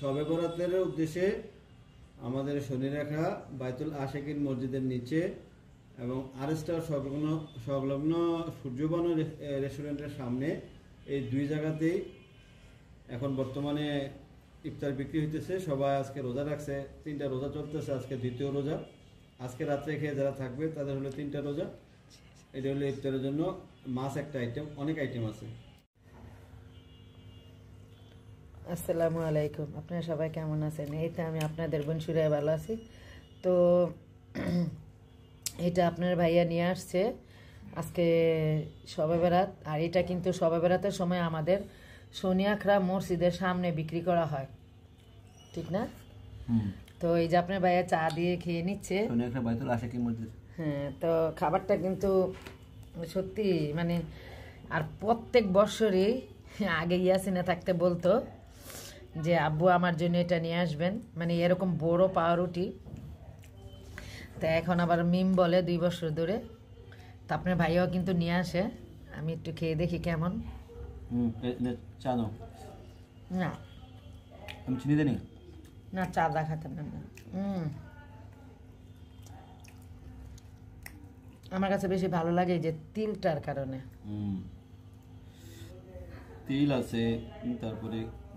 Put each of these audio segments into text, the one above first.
সবে বরাতের উদ্দেশ্যে আমাদের শনি রেখা বাইতুল আশেকিন মসজিদের নিচে এবং আরেস্টার সংলগ্ন সংলগ্ন সূর্যবন রেস্টুরেন্টের সামনে এই দুই জায়গাতেই এখন বর্তমানে ইফতার বিক্রি হইতেছে সবাই আজকে রোজা রাখছে তিনটা রোজা চলতেছে আজকে দ্বিতীয় রোজা আজকে রাত্রে খেয়ে যারা থাকবে তাদের হলো তিনটা রোজা এটা হলো ইফতারের জন্য মাছ একটা আইটেম অনেক আইটেম আছে আসসালামু আলাইকুম আপনারা সবাই কেমন আছেন এই তো আমি আপনাদের বোন সুরায় ভালো আছি তো এটা আপনার ভাইয়া নিয়ে আসছে আজকে সবে বেড়াত আর এটা কিন্তু সবে বেড়াতের সময় আমাদের সোনিয়াখরা মসজিদের সামনে বিক্রি করা হয় ঠিক না তো এই যে আপনার ভাইয়া চা দিয়ে খেয়ে নিচ্ছে হ্যাঁ তো খাবারটা কিন্তু সত্যি মানে আর প্রত্যেক বছরই আগে ইয়াসিনা থাকতে বলতো যে আব্বু আমার জন্য এটা নিয়ে আসবেন মানে এরকম বড় পাউরুটি তা এখন আবার মিম বলে দুই বছর ধরে তা আপনার ভাইও কিন্তু নিয়ে আসে আমি একটু খেয়ে দেখি কেমন চা না আমি চিনি না চা দা না আমার কাছে বেশি ভালো লাগে যে তিলটার কারণে তিল আছে তারপরে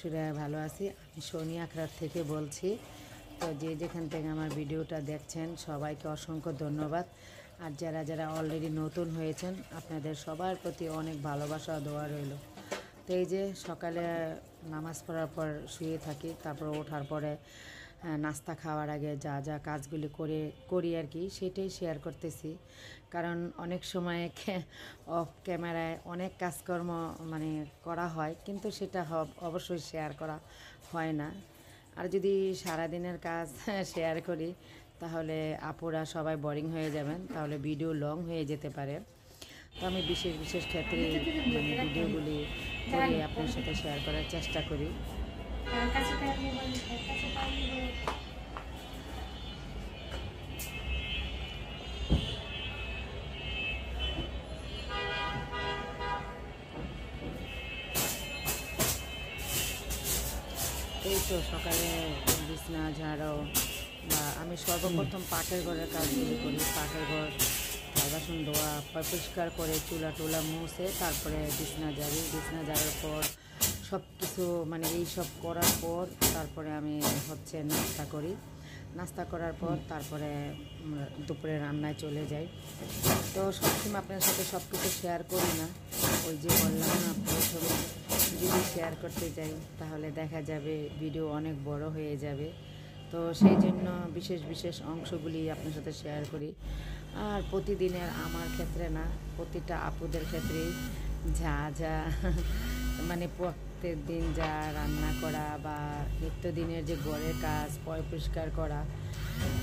সুরা ভালো আছি আমি সোনি আখড়ার থেকে বলছি তো যে যেখান থেকে আমার ভিডিওটা দেখছেন সবাইকে অসংখ্য ধন্যবাদ আর যারা যারা অলরেডি নতুন হয়েছেন আপনাদের সবার প্রতি অনেক ভালোবাসা দেওয়া রইল তো এই যে সকালে নামাজ পড়ার পর শুয়ে থাকি তারপর ওঠার পরে নাস্তা খাওয়ার আগে যা যা কাজগুলি করে করি আর কি সেটাই শেয়ার করতেছি কারণ অনেক সময় অফ ক্যামেরায় অনেক কাজকর্ম মানে করা হয় কিন্তু সেটা অবশ্যই শেয়ার করা হয় না আর যদি সারাদিনের কাজ শেয়ার করি তাহলে আপুরা সবাই বোরিং হয়ে যাবেন তাহলে ভিডিও লং হয়ে যেতে পারে তো আমি বিশেষ বিশেষ ক্ষেত্রে মানে ভিডিওগুলি আপনার সাথে শেয়ার করার চেষ্টা করি তো সকালে বিছনা ঝাড়াও বা আমি সর্বপ্রথম পাটের ঘরের কাজগুলি করি পাটের ঘর বাসন ধোয়া পরিষ্কার করে চুলা টুলা মুছে তারপরে বিছনা ঝাড়ি বিছনা ঝাড়ার পর সব কিছু মানে এই সব করার পর তারপরে আমি হচ্ছে নাস্তা করি নাস্তা করার পর তারপরে দুপুরে রান্নায় চলে যাই তো সবসময় আপনার সাথে সব কিছু শেয়ার করি না ওই যে বললাম না প্রথমে যদি শেয়ার করতে যাই তাহলে দেখা যাবে ভিডিও অনেক বড় হয়ে যাবে তো সেই জন্য বিশেষ বিশেষ অংশগুলি আপনার সাথে শেয়ার করি আর প্রতিদিনের আমার ক্ষেত্রে না প্রতিটা আপুদের ক্ষেত্রেই যা যা মানে প্রত্যেক দিন যা রান্না করা বা নিত্যদিনের যে ঘরের কাজ পয় পরিষ্কার করা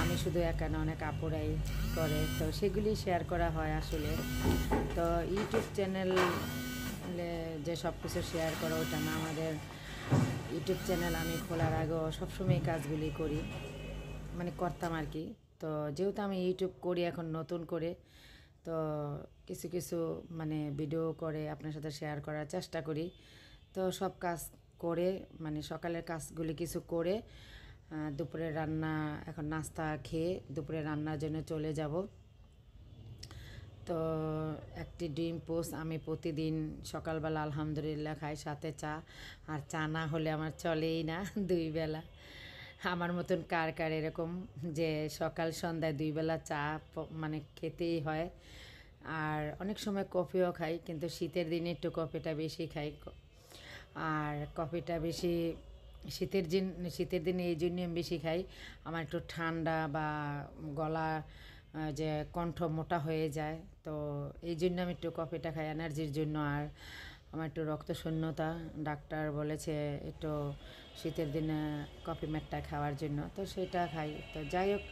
আমি শুধু একা না অনেক আপুরাই করে তো সেগুলি শেয়ার করা হয় আসলে তো ইউটিউব চ্যানেল চাইলে যে সব কিছু শেয়ার করো ওটা না আমাদের ইউটিউব চ্যানেল আমি খোলার আগেও সবসময় কাজগুলি করি মানে করতাম আর কি তো যেহেতু আমি ইউটিউব করি এখন নতুন করে তো কিছু কিছু মানে ভিডিও করে আপনার সাথে শেয়ার করার চেষ্টা করি তো সব কাজ করে মানে সকালের কাজগুলি কিছু করে দুপুরে রান্না এখন নাস্তা খেয়ে দুপুরে রান্নার জন্য চলে যাব তো একটি ডিম পোস্ট আমি প্রতিদিন সকালবেলা আলহামদুলিল্লাহ খাই সাথে চা আর চা না হলে আমার চলেই না দুই বেলা আমার মতন কার কার এরকম যে সকাল সন্ধ্যায় দুই বেলা চা মানে খেতেই হয় আর অনেক সময় কফিও খাই কিন্তু শীতের দিনে একটু কফিটা বেশি খাই আর কফিটা বেশি শীতের দিন শীতের দিনে এই জন্যই আমি বেশি খাই আমার একটু ঠান্ডা বা গলা যে কণ্ঠ মোটা হয়ে যায় তো এই জন্য আমি একটু কফিটা খাই এনার্জির জন্য আর আমার একটু রক্ত শূন্যতা ডাক্তার বলেছে একটু শীতের দিনে কফি ম্যাটটা খাওয়ার জন্য তো সেটা খাই তো যাই হোক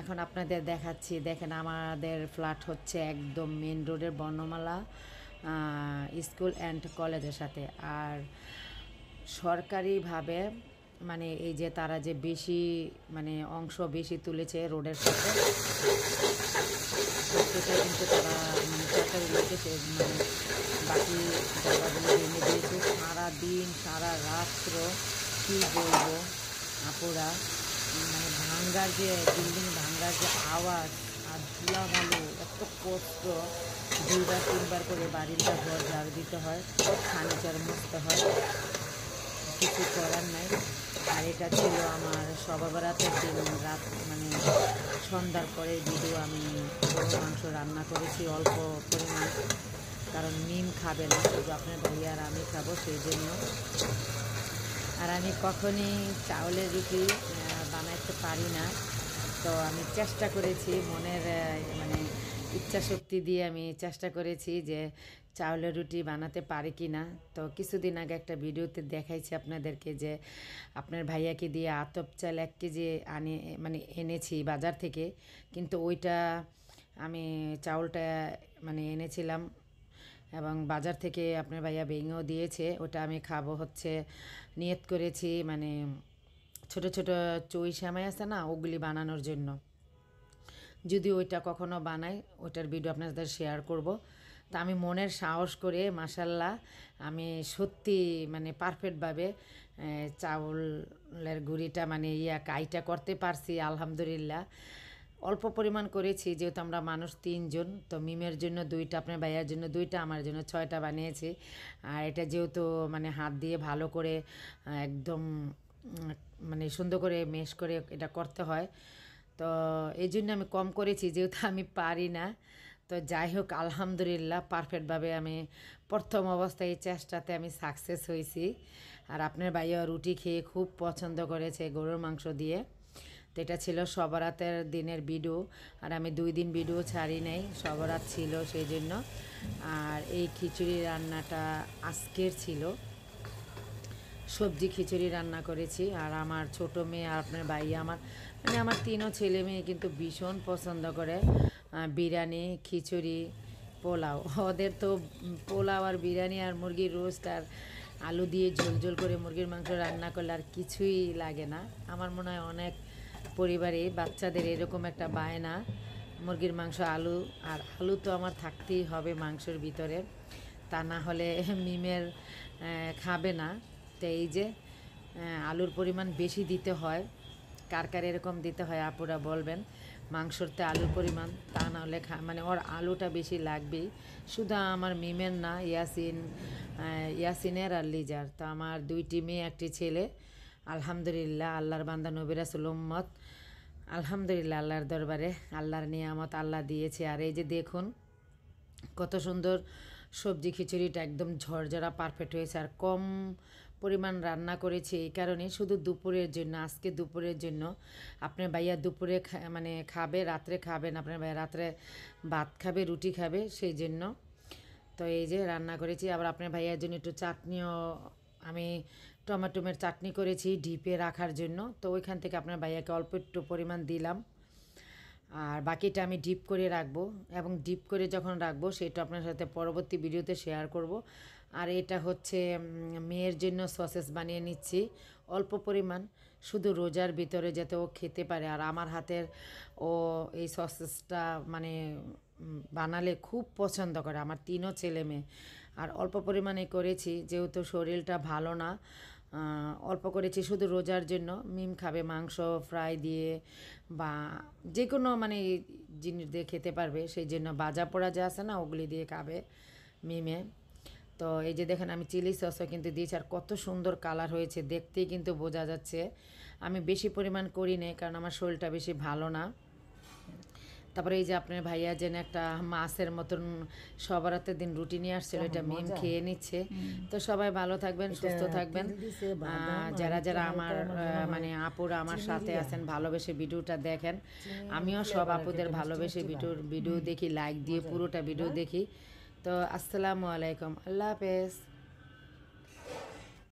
এখন আপনাদের দেখাচ্ছি দেখেন আমাদের ফ্ল্যাট হচ্ছে একদম মেন রোডের বর্ণমালা স্কুল অ্যান্ড কলেজের সাথে আর সরকারিভাবে মানে এই যে তারা যে বেশি মানে অংশ বেশি তুলেছে রোডের সাথে সেটা কিন্তু তারা মানে সরকারি মানে বাকি জায়গাগুলো দিয়েছে সারাদিন সারা রাত্র কী বলবো আপুরা মানে ভাঙ্গার যে বিল্ডিং ভাঙ্গার যে আওয়াজ আর ভালো এত কষ্ট দুইবার তিনবার করে বাড়িটা ঘর ঝাড় দিতে হয় ফার্নিচার মুখতে হয় কিছু করার নাই আর এটা ছিল আমার সবাবরাতের দিন রাত মানে সন্ধ্যার পরে ভিডিও আমি গরু মাংস রান্না করেছি অল্প পরিমাণ কারণ মিম খাবে না শুধু আপনার ভাই আর আমি খাবো সেই জন্য আর আমি কখনই চাউলের রুটি বানাইতে পারি না তো আমি চেষ্টা করেছি মনের মানে ইচ্ছা শক্তি দিয়ে আমি চেষ্টা করেছি যে চাউলের রুটি বানাতে পারে কি না তো কিছুদিন আগে একটা ভিডিওতে দেখাইছি আপনাদেরকে যে আপনার ভাইয়াকে দিয়ে আতপ চাল এক কেজি আনে মানে এনেছি বাজার থেকে কিন্তু ওইটা আমি চাউলটা মানে এনেছিলাম এবং বাজার থেকে আপনার ভাইয়া ভেঙেও দিয়েছে ওটা আমি খাবো হচ্ছে নিয়ত করেছি মানে ছোট ছোট চই শ্যামাই আছে না ওগুলি বানানোর জন্য যদি ওইটা কখনো বানাই ওইটার ভিডিও আপনাদের শেয়ার করব তা আমি মনের সাহস করে মাসাল্লাহ আমি সত্যি মানে পারফেক্টভাবে চাউলের গুড়িটা মানে ইয়া কাইটা করতে পারছি আলহামদুলিল্লাহ অল্প পরিমাণ করেছি যেহেতু আমরা মানুষ তিনজন তো মিমের জন্য দুইটা আপনার ভাইয়ার জন্য দুইটা আমার জন্য ছয়টা বানিয়েছি আর এটা যেহেতু মানে হাত দিয়ে ভালো করে একদম মানে সুন্দর করে মেস করে এটা করতে হয় তো এই জন্য আমি কম করেছি যেহেতু আমি পারি না তো যাই হোক আলহামদুলিল্লাহ পারফেক্টভাবে আমি প্রথম অবস্থায় এই চেষ্টাতে আমি সাকসেস হয়েছি আর আপনার ভাইও রুটি খেয়ে খুব পছন্দ করেছে গরুর মাংস দিয়ে তো এটা ছিল সবরাতের দিনের ভিডিও আর আমি দুই দিন ভিডিও ছাড়ি নাই সবরাত ছিল সেই জন্য আর এই খিচুড়ি রান্নাটা আজকের ছিল সবজি খিচুড়ি রান্না করেছি আর আমার ছোট মেয়ে আর আপনার ভাই আমার মানে আমার তিনও ছেলে মেয়ে কিন্তু ভীষণ পছন্দ করে বিরিয়ানি খিচুড়ি পোলাও ওদের তো পোলাও আর বিরিয়ানি আর মুরগির রোস্ট আর আলু দিয়ে ঝোল ঝোল করে মুরগির মাংস রান্না করলে আর কিছুই লাগে না আমার মনে হয় অনেক পরিবারে বাচ্চাদের এরকম একটা বায়না মুরগির মাংস আলু আর আলু তো আমার থাকতেই হবে মাংসের ভিতরে তা না হলে মিমের খাবে না এই যে আলুর পরিমাণ বেশি দিতে হয় কার কার এরকম দিতে হয় আপুরা বলবেন মাংসরতে আলুর পরিমাণ তা নাহলে খা মানে ওর আলুটা বেশি লাগবেই শুধু আমার মিমের না ইয়াসিন ইয়াসিনের আর লিজার তো আমার দুইটি মেয়ে একটি ছেলে আলহামদুলিল্লাহ আল্লাহর বান্দা নবিরাস উম্মত আলহামদুলিল্লাহ আল্লাহর দরবারে আল্লাহর নিয়ামত আল্লাহ দিয়েছে আর এই যে দেখুন কত সুন্দর সবজি খিচুড়িটা একদম ঝরঝরা পারফেক্ট হয়েছে আর কম পরিমাণ রান্না করেছি এই কারণে শুধু দুপুরের জন্য আজকে দুপুরের জন্য আপনার ভাইয়া দুপুরে মানে খাবে রাত্রে খাবেন আপনার ভাইয়া রাত্রে ভাত খাবে রুটি খাবে সেই জন্য তো এই যে রান্না করেছি আবার আপনার ভাইয়ার জন্য একটু চাটনিও আমি টমেটোমের চাটনি করেছি ডিপে রাখার জন্য তো ওইখান থেকে আপনার ভাইয়াকে অল্প একটু পরিমাণ দিলাম আর বাকিটা আমি ডিপ করে রাখবো এবং ডিপ করে যখন রাখবো সেটা আপনার সাথে পরবর্তী ভিডিওতে শেয়ার করব আর এটা হচ্ছে মেয়ের জন্য সসেস বানিয়ে নিচ্ছি অল্প পরিমাণ শুধু রোজার ভিতরে যাতে ও খেতে পারে আর আমার হাতের ও এই সসেসটা মানে বানালে খুব পছন্দ করে আমার তিনও ছেলে মেয়ে আর অল্প পরিমাণে করেছি যেহেতু শরীরটা ভালো না অল্প করেছি শুধু রোজার জন্য মিম খাবে মাংস ফ্রাই দিয়ে বা যে কোনো মানে জিনিস দিয়ে খেতে পারবে সেই জন্য বাজা পোড়া যা আছে না ওগুলি দিয়ে খাবে মিমে তো এই যে দেখেন আমি চিলি সসও কিন্তু দিয়েছি আর কত সুন্দর কালার হয়েছে দেখতেই কিন্তু বোঝা যাচ্ছে আমি বেশি পরিমাণ করি নে কারণ আমার শরীরটা বেশি ভালো না তারপরে এই যে আপনার ভাইয়া যেন একটা মাছের মতন সবার হাতের দিন রুটি নিয়ে আসছিল এটা মিম খেয়ে নিচ্ছে তো সবাই ভালো থাকবেন সুস্থ থাকবেন যারা মানে যারা আমার মানে আপুরা আমার সাথে আছেন ভালোবেসে ভিডিওটা দেখেন আমিও সব আপুদের ভালোবেসে ভিডিও ভিডিও দেখি লাইক দিয়ে পুরোটা ভিডিও হ্যাঁ। দেখি তো আসসালামু আলাইকুম আল্লাহ হাফেজ